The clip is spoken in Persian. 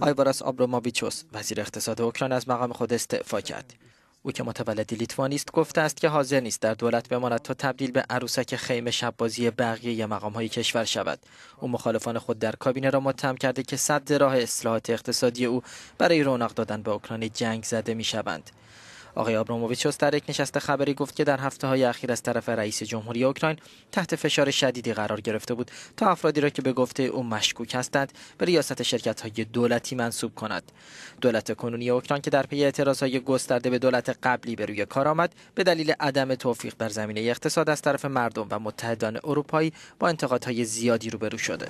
آیواراس آبروماویچوس وزیر اقتصاد اوکراین از مقام خود استعفا کرد او که متولد لیتوانی است گفته است که حاضر نیست در دولت بماند تا تبدیل به عروسک خیمه شبازی بقیه مقام های کشور شود او مخالفان خود در کابینه را متهم کرده که صد راه اصلاحات اقتصادی او برای رونق دادن به اوکراین جنگ زده می شوند آقای آبراموویچ در یک نشست خبری گفت که در هفته های اخیر از طرف رئیس جمهوری اوکراین تحت فشار شدیدی قرار گرفته بود تا افرادی را که به گفته او مشکوک هستند به ریاست شرکت های دولتی منصوب کند دولت کنونی اوکراین که در پی اعتراض های گسترده به دولت قبلی به روی کار آمد به دلیل عدم توفیق در زمینه اقتصاد از طرف مردم و متحدان اروپایی با انتقادهای زیادی روبرو شده